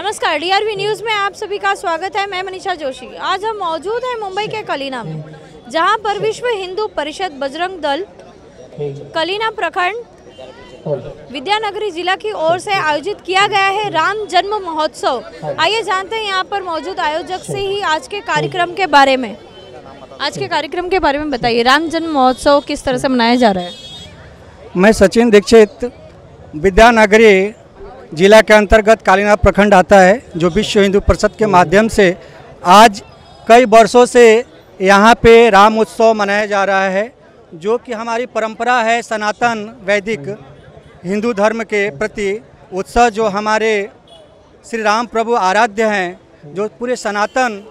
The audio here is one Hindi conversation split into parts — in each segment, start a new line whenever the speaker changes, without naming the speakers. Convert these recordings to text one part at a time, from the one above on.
नमस्कार डीआरवी न्यूज़ में आप सभी का स्वागत है मैं मनीषा जोशी आज हम मौजूद हैं मुंबई के कलीना में जहां पर विश्व हिंदू परिषद बजरंग दल कलीना प्रखंड विद्यानगरी जिला की ओर से आयोजित किया गया है राम जन्म महोत्सव आइए जानते हैं यहाँ पर मौजूद आयोजक से ही आज के कार्यक्रम के बारे में आज के कार्यक्रम के बारे में बताइए राम जन्म महोत्सव किस तरह से मनाया जा रहा है
मैं सचिन दीक्षित विद्यानगरी जिला के अंतर्गत कालीनाथ प्रखंड आता है जो विश्व हिंदू परिषद के माध्यम से आज कई वर्षों से यहाँ पे राम उत्सव मनाया जा रहा है जो कि हमारी परंपरा है सनातन वैदिक हिंदू धर्म के प्रति उत्सव जो हमारे श्री राम प्रभु आराध्य हैं जो पूरे सनातन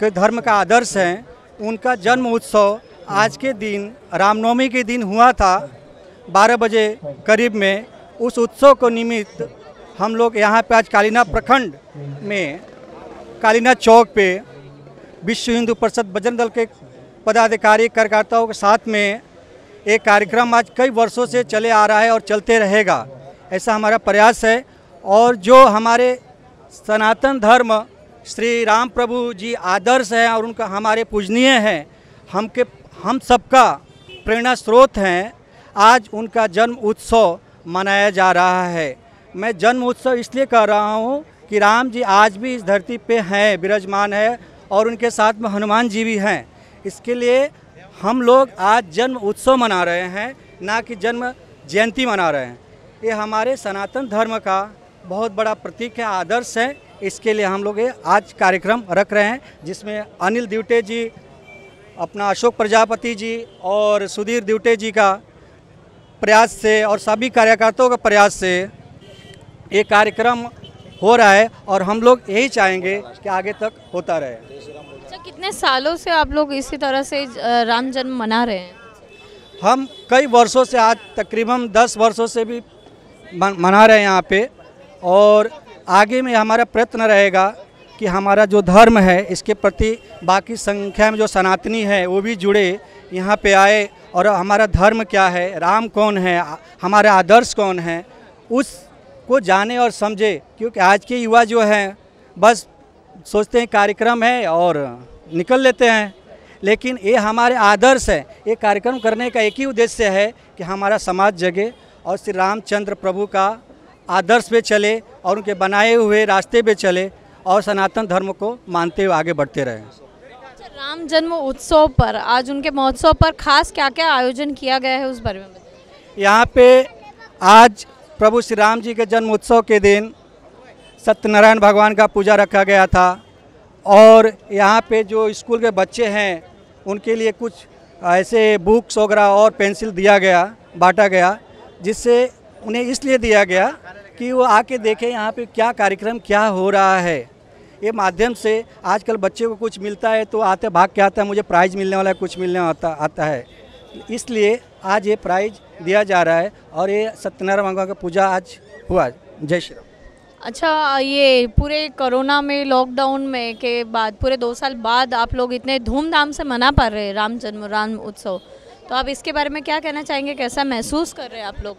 के धर्म का आदर्श हैं उनका जन्म उत्सव आज के दिन रामनवमी के दिन हुआ था 12 बजे करीब में उस उत्सव को निमित्त हम लोग यहाँ पे आज कालीना प्रखंड में कालीना चौक पे विश्व हिंदू परिषद भजन दल के पदाधिकारी कार्यकर्ताओं के साथ में एक कार्यक्रम आज कई वर्षों से चले आ रहा है और चलते रहेगा ऐसा हमारा प्रयास है और जो हमारे सनातन धर्म श्री राम प्रभु जी आदर्श हैं और उनका हमारे पूजनीय हैं हमके हम सबका प्रेरणा स्रोत हैं आज उनका जन्म उत्सव मनाया जा रहा है मैं जन्म उत्सव इसलिए कर रहा हूँ कि राम जी आज भी इस धरती पे हैं विराजमान है और उनके साथ में हनुमान जी भी हैं इसके लिए हम लोग आज जन्म उत्सव मना रहे हैं ना कि जन्म जयंती मना रहे हैं ये हमारे सनातन धर्म का बहुत बड़ा प्रतीक है आदर्श है इसके लिए हम लोग ये आज कार्यक्रम रख रहे हैं जिसमें अनिल दिवटे जी अपना अशोक प्रजापति जी और सुधीर दिवटे जी का प्रयास से और सभी कार्यकर्ताओं का प्रयास से ये कार्यक्रम हो रहा है और हम लोग यही चाहेंगे कि आगे तक होता रहे अच्छा
कितने सालों से आप लोग इसी तरह से राम जन्म मना रहे हैं
हम कई वर्षों से आज तकरीबन दस वर्षों से भी मना रहे हैं यहाँ पे और आगे में हमारा प्रयत्न रहेगा कि हमारा जो धर्म है इसके प्रति बाकी संख्या में जो सनातनी है वो भी जुड़े यहाँ पे आए और हमारा धर्म क्या है राम कौन है हमारे आदर्श कौन है उस को जाने और समझे क्योंकि आज के युवा जो हैं बस सोचते हैं कार्यक्रम है और निकल लेते हैं लेकिन ये हमारे आदर्श है ये कार्यक्रम करने का एक ही उद्देश्य है कि हमारा समाज जगे और श्री रामचंद्र प्रभु का आदर्श पे चले और उनके बनाए हुए रास्ते पे चले और सनातन धर्म को मानते हुए आगे बढ़ते रहे अच्छा,
राम जन्म उत्सव पर आज उनके महोत्सव पर खास क्या क्या आयोजन किया गया है उस बारे में
यहाँ पे आज प्रभु श्री राम जी के जन्मोत्सव के दिन सत्यनारायण भगवान का पूजा रखा गया था और यहाँ पे जो स्कूल के बच्चे हैं उनके लिए कुछ ऐसे बुक्स वगैरह और पेंसिल दिया गया बांटा गया जिससे उन्हें इसलिए दिया गया कि वो आके देखें यहाँ पे क्या कार्यक्रम क्या हो रहा है ये माध्यम से आजकल बच्चे को कुछ मिलता है तो आते भाग के आता है मुझे प्राइज़ मिलने वाला है कुछ मिलने आता आता है इसलिए आज ये प्राइज दिया जा रहा है और ये सत्यनारायण भगवान का पूजा आज हुआ जय श्री राम
अच्छा ये पूरे कोरोना में लॉकडाउन में के बाद पूरे दो साल बाद आप लोग इतने धूमधाम से मना पा रहे हैं राम जन्म राम उत्सव तो आप इसके बारे में क्या कहना चाहेंगे कैसा महसूस कर रहे हैं आप लोग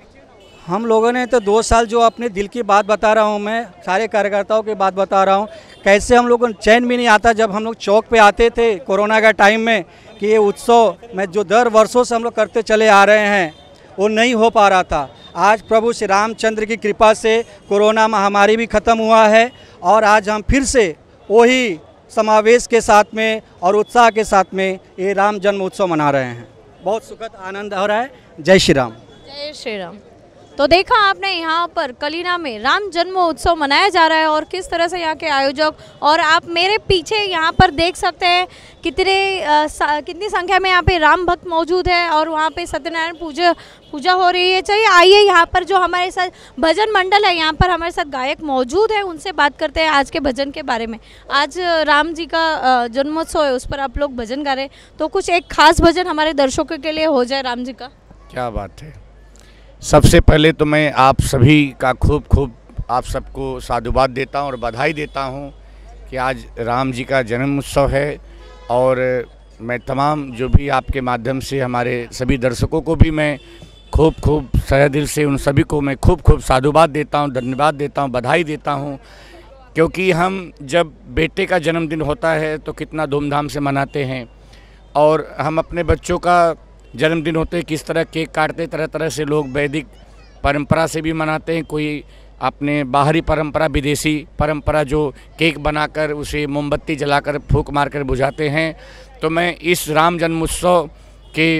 हम लोगों ने तो दो साल जो अपने दिल की बात बता रहा हूँ मैं सारे कार्यकर्ताओं की बात बता रहा हूँ कैसे हम लोगों को चैन भी नहीं आता जब हम लोग चौक पे आते थे कोरोना का टाइम में कि ये उत्सव में जो दर वर्षों से हम लोग करते चले आ रहे हैं वो नहीं हो पा रहा था आज प्रभु श्री रामचंद्र की कृपा से कोरोना महामारी भी खत्म हुआ है और आज हम फिर से वही समावेश के साथ में और उत्साह के साथ में ये राम जन्म उत्सव मना रहे हैं
बहुत सुखद आनंद हो रहा है
जय श्री राम
जय
श्री राम तो देखा आपने यहाँ पर कलीना में राम जन्म उत्सव मनाया जा रहा है और किस तरह से यहाँ के आयोजक और आप मेरे पीछे यहाँ पर देख सकते हैं कितने सा, कितनी संख्या में यहाँ पे राम भक्त मौजूद है और वहाँ पे सत्यनारायण पूजा पूजा हो रही है चलिए आइए यहाँ पर जो हमारे साथ भजन मंडल है यहाँ पर हमारे साथ गायक मौजूद है उनसे बात करते हैं आज के भजन के बारे में आज राम जी का जन्मोत्सव है उस पर आप लोग भजन गा रहे तो कुछ एक खास भजन हमारे दर्शकों के लिए हो जाए राम जी का
क्या बात है सबसे पहले तो मैं आप सभी का खूब खूब आप सबको साधुवाद देता हूँ और बधाई देता हूँ कि आज राम जी का जन्म उत्सव है और मैं तमाम जो भी आपके माध्यम से हमारे सभी दर्शकों को भी मैं खूब खूब सह दिल से उन सभी को मैं खूब खूब साधुवाद देता हूँ धन्यवाद देता हूँ बधाई देता हूँ क्योंकि हम जब बेटे का जन्मदिन होता है तो कितना धूमधाम से मनाते हैं और हम अपने बच्चों का जन्मदिन होते किस तरह केक काटते तरह तरह से लोग वैदिक परंपरा से भी मनाते हैं कोई अपने बाहरी परंपरा विदेशी परंपरा जो केक बनाकर उसे मोमबत्ती जलाकर फूक मारकर बुझाते हैं तो मैं इस राम जन्मोत्सव के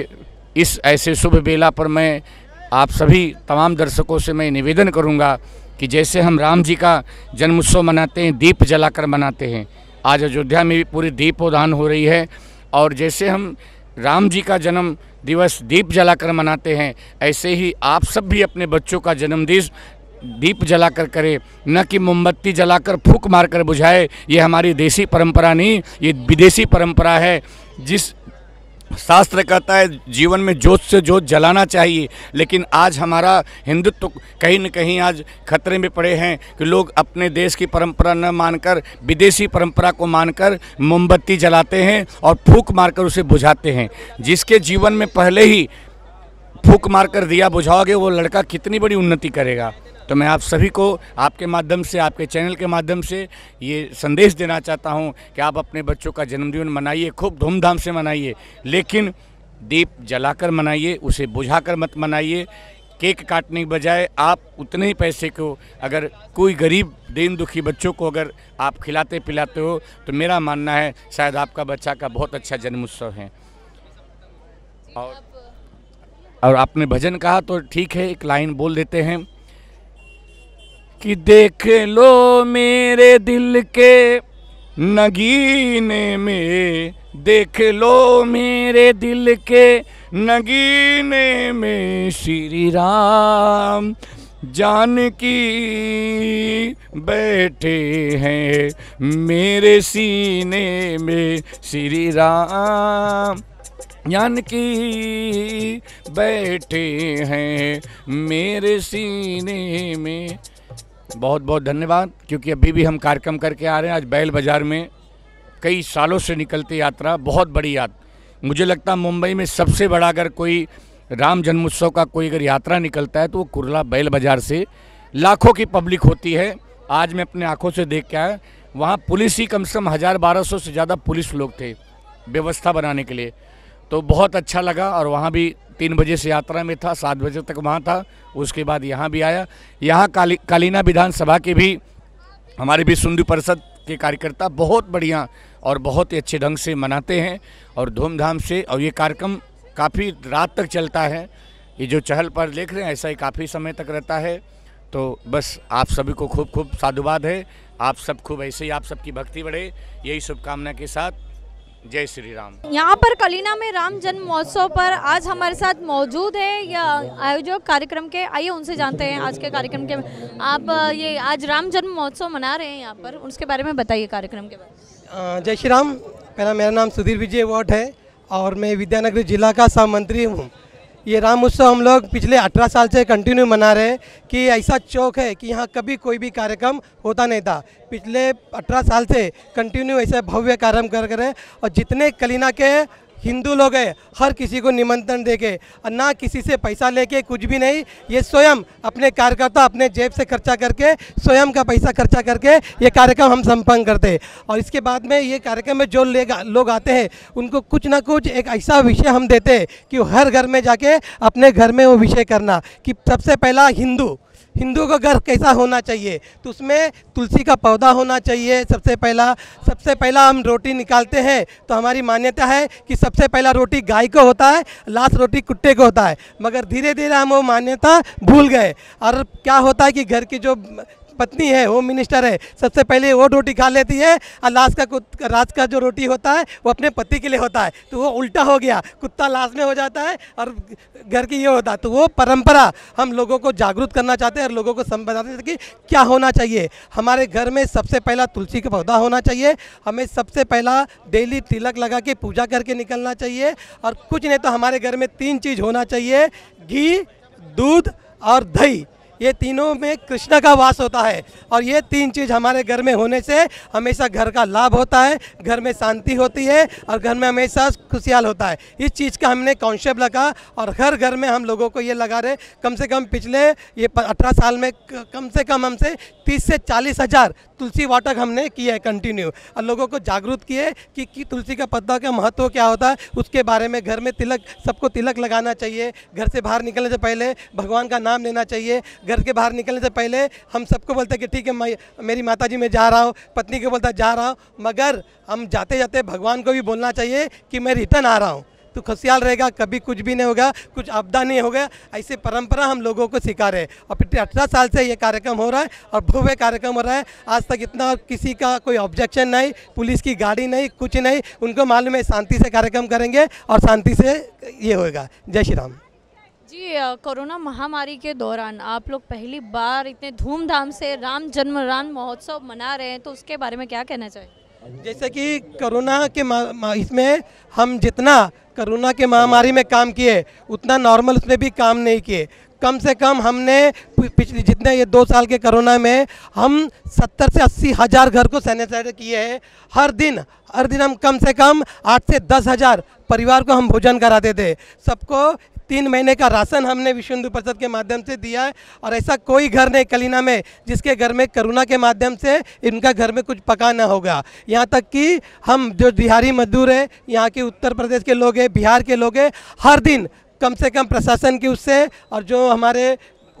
इस ऐसे शुभ बेला पर मैं आप सभी तमाम दर्शकों से मैं निवेदन करूंगा कि जैसे हम राम जी का जन्मोत्सव मनाते हैं दीप जलाकर मनाते हैं आज अयोध्या में भी पूरी दीपोदान हो रही है और जैसे हम राम जी का जन्म दिवस दीप जलाकर मनाते हैं ऐसे ही आप सब भी अपने बच्चों का जन्मदिन दीप जलाकर करें न कि मोमबत्ती जलाकर फूक मारकर बुझाए ये हमारी देसी परंपरा नहीं ये विदेशी परंपरा है जिस शास्त्र कहता है जीवन में जोत से जोत जलाना चाहिए लेकिन आज हमारा हिंदुत्व तो कहीं न कहीं आज खतरे में पड़े हैं कि लोग अपने देश की परंपरा न मानकर विदेशी परंपरा को मानकर मोमबत्ती जलाते हैं और फूक मारकर उसे बुझाते हैं जिसके जीवन में पहले ही फूक मारकर दिया बुझाओगे वो लड़का कितनी बड़ी उन्नति करेगा तो मैं आप सभी को आपके माध्यम से आपके चैनल के माध्यम से ये संदेश देना चाहता हूँ कि आप अपने बच्चों का जन्मदिन मनाइए खूब धूमधाम से मनाइए लेकिन दीप जलाकर मनाइए उसे बुझाकर मत मनाइए केक काटने के बजाय आप उतने ही पैसे को अगर कोई गरीब दीन दुखी बच्चों को अगर आप खिलाते पिलाते हो तो मेरा मानना है शायद आपका बच्चा का बहुत अच्छा जन्मोत्सव है और और आपने भजन कहा तो ठीक है एक लाइन बोल देते हैं कि देख लो मेरे दिल के नगीने में देख लो मेरे दिल के नगीने में श्री राम जानकी बैठे हैं मेरे सीने में श्री राम जानकी बैठे हैं मेरे सीने में बहुत बहुत धन्यवाद क्योंकि अभी भी हम कार्यक्रम करके आ रहे हैं आज बैल बाज़ार में कई सालों से निकलती यात्रा बहुत बड़ी यात्रा मुझे लगता है मुंबई में सबसे बड़ा अगर कोई राम जन्मोत्सव का कोई अगर यात्रा निकलता है तो वो कुरला बैल बाज़ार से लाखों की पब्लिक होती है आज मैं अपने आँखों से देख के आया वहाँ पुलिस ही कम से कम हज़ार बारह सौ से ज़्यादा पुलिस लोग थे व्यवस्था बनाने के लिए तो बहुत अच्छा लगा और वहाँ भी तीन बजे से यात्रा में था सात बजे तक वहाँ था उसके बाद यहाँ भी आया यहाँ काली कालीना विधानसभा के भी हमारे भी सिंधु परिषद के कार्यकर्ता बहुत बढ़िया और बहुत ही अच्छे ढंग से मनाते हैं और धूमधाम से और ये कार्यक्रम काफ़ी रात तक चलता है ये जो चहल पर देख रहे हैं ऐसा ही काफ़ी समय तक रहता है तो बस आप सभी को खूब खूब साधुवाद है आप सब खूब ऐसे ही आप सबकी भक्ति बढ़े यही शुभकामना के साथ जय श्री राम
यहाँ पर कलीना में राम जन्म महोत्सव पर आज हमारे साथ मौजूद है या आयोजक कार्यक्रम के आइए उनसे जानते हैं आज के कार्यक्रम के आप ये आज राम जन्म महोत्सव मना रहे हैं यहाँ पर उसके बारे में बताइए कार्यक्रम के
बारे में जय श्री राम पहला मेरा नाम सुधीर विजय वॉट है और मैं विद्यानगर जिला का सह मंत्री हूँ ये राम उत्सव हम लोग पिछले 18 साल से कंटिन्यू मना रहे हैं कि ऐसा चौक है कि यहाँ कभी कोई भी कार्यक्रम होता नहीं था पिछले 18 साल से कंटिन्यू ऐसे भव्य कार्यक्रम कर रहे हैं और जितने कलीना के हिंदू लोग हैं हर किसी को निमंत्रण देके ना किसी से पैसा लेके कुछ भी नहीं ये स्वयं अपने कार्यकर्ता अपने जेब से खर्चा करके स्वयं का पैसा खर्चा करके ये कार्यक्रम हम संपन्न करते हैं और इसके बाद में ये कार्यक्रम में जो लोग आते हैं उनको कुछ ना कुछ एक ऐसा विषय हम देते हैं कि हर घर में जाके अपने घर में वो विषय करना कि सबसे पहला हिंदू हिंदू का घर कैसा होना चाहिए तो उसमें तुलसी का पौधा होना चाहिए सबसे पहला सबसे पहला हम रोटी निकालते हैं तो हमारी मान्यता है कि सबसे पहला रोटी गाय को होता है लास्ट रोटी कुत्ते को होता है मगर धीरे धीरे हम वो मान्यता भूल गए और क्या होता है कि घर की जो पत्नी है होम मिनिस्टर है सबसे पहले वो रोटी खा लेती है और लास्ट का रात का जो रोटी होता है वो अपने पति के लिए होता है तो वो उल्टा हो गया कुत्ता लास्ट में हो जाता है और घर की ये होता है तो वो परंपरा हम लोगों को जागरूक करना चाहते हैं और लोगों को समझाते हैं कि क्या होना चाहिए हमारे घर में सबसे पहला तुलसी का पौधा होना चाहिए हमें सबसे पहला डेली तिलक लगा के पूजा करके निकलना चाहिए और कुछ नहीं तो हमारे घर में तीन चीज़ होना चाहिए घी दूध और दही ये तीनों में कृष्ण का वास होता है और ये तीन चीज़ हमारे घर में होने से हमेशा घर का लाभ होता है घर में शांति होती है और घर में हमेशा खुशहाल होता है इस चीज़ का हमने कॉन्सेप्ट लगा और हर घर में हम लोगों को ये लगा रहे कम से कम पिछले ये अठारह साल में कम से कम हमसे तीस से चालीस हज़ार तुलसी वाटक हमने किया है कंटिन्यू और लोगों को जागरूक किए कि, कि तुलसी का पत्ता का महत्व क्या होता है उसके बारे में घर में तिलक सबको तिलक लगाना चाहिए घर से बाहर निकलने से पहले भगवान का नाम लेना चाहिए घर के बाहर निकलने से पहले हम सबको बोलते हैं कि ठीक है मैं मेरी माता जी मैं जा रहा हूँ पत्नी को बोलता जा रहा हूँ मगर हम जाते जाते भगवान को भी बोलना चाहिए कि मैं रिटर्न आ रहा हूँ तो खुशहाल रहेगा कभी कुछ भी नहीं होगा कुछ आपदा नहीं होगा ऐसी परंपरा हम लोगों को सिखा रहे और पिछले अठारह साल से ये कार्यक्रम हो रहा है और भव्य कार्यक्रम हो रहा है आज तक इतना किसी का कोई ऑब्जेक्शन नहीं पुलिस की गाड़ी नहीं कुछ नहीं उनको मालूम है शांति से कार्यक्रम करेंगे और शांति से ये होगा जय श्री राम
जी कोरोना महामारी के दौरान आप लोग पहली बार इतने धूमधाम से राम जन्म राम महोत्सव मना रहे हैं तो उसके बारे में क्या कहना चाहिए
जैसे कि कोरोना के इसमें हम जितना कोरोना के महामारी में काम किए उतना नॉर्मल उसमें भी काम नहीं किए कम से कम हमने पिछले जितने ये दो साल के कोरोना में हम सत्तर से अस्सी हज़ार घर को सैनिटाइज किए हैं हर दिन हर दिन हम कम से कम आठ से दस हज़ार परिवार को हम भोजन कराते थे सबको तीन महीने का राशन हमने विश्व हिंदू परिषद के माध्यम से दिया है और ऐसा कोई घर नहीं कलीना में जिसके घर में करोना के माध्यम से इनका घर में कुछ पका ना होगा यहाँ तक कि हम जो बिहारी मजदूर हैं यहाँ के उत्तर प्रदेश के लोग हैं बिहार के लोग हैं हर दिन कम से कम प्रशासन की उससे और जो हमारे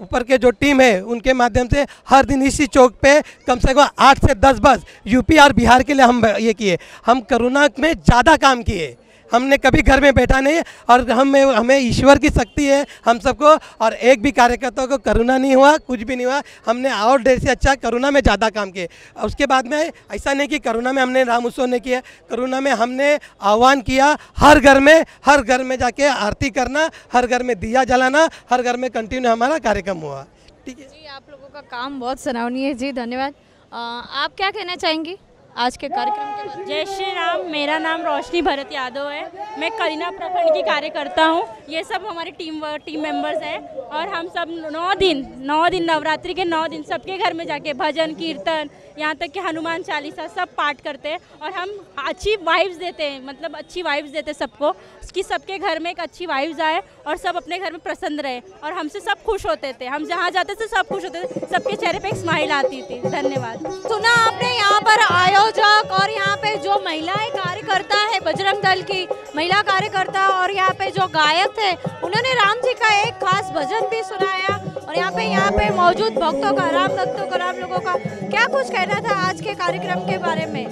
ऊपर के जो टीम है उनके माध्यम से हर दिन इसी चौक पे कम से कम आठ से दस बस यूपी और बिहार के लिए हम ये किए हम करोना में ज़्यादा काम किए हमने कभी घर में बैठा नहीं और हम हमें ईश्वर की शक्ति है हम सबको और एक भी कार्यकर्ता को करुणा नहीं हुआ कुछ भी नहीं हुआ हमने और देर से अच्छा करुणा में ज़्यादा काम किए उसके बाद में ऐसा नहीं कि करुणा में हमने राम उत्सव नहीं किया करुणा में हमने आह्वान किया हर घर में हर घर में जाके आरती करना हर घर में दिया जलाना हर घर में कंटिन्यू हमारा कार्यक्रम हुआ ठीक है
जी आप लोगों का काम बहुत सराहनीय है जी धन्यवाद आप क्या कहना चाहेंगी आज के कार्यक्रम के जय श्री राम मेरा नाम रोशनी भरत यादव है मैं करीना प्रखंड की कार्यकर्ता हूँ ये सब हमारे टीम टीम मेंबर्स हैं और हम सब नौ दिन नौ दिन नवरात्रि के नौ दिन सबके घर में जाके भजन कीर्तन यहाँ तक कि हनुमान चालीसा सब पाठ करते हैं और हम अच्छी वाइब्स देते हैं मतलब अच्छी वाइब्स देते हैं सबको कि सबके घर में एक अच्छी वाइब्स आए और सब अपने घर में प्रसन्न रहे और हमसे सब खुश होते थे हम जहाँ जाते थे सब खुश होते थे सबके चेहरे पर एक स्माइल आती थी धन्यवाद सुना आपने यहाँ पर आयो आयोजक और यहाँ पे जो महिलाएं कार्यकर्ता है बजरंग दल की महिला कार्यकर्ता और यहाँ पे जो गायक थे उन्होंने राम जी का एक खास भजन भी सुनाया और यहाँ पे यहाँ पे मौजूद भक्तों का राम भक्तों का राम लोगों का क्या कुछ कहना था आज के कार्यक्रम के बारे में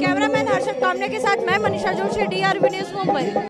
कैमरामैन हर्षद कामने के साथ मैं Manisha Joshi D R news Mumbai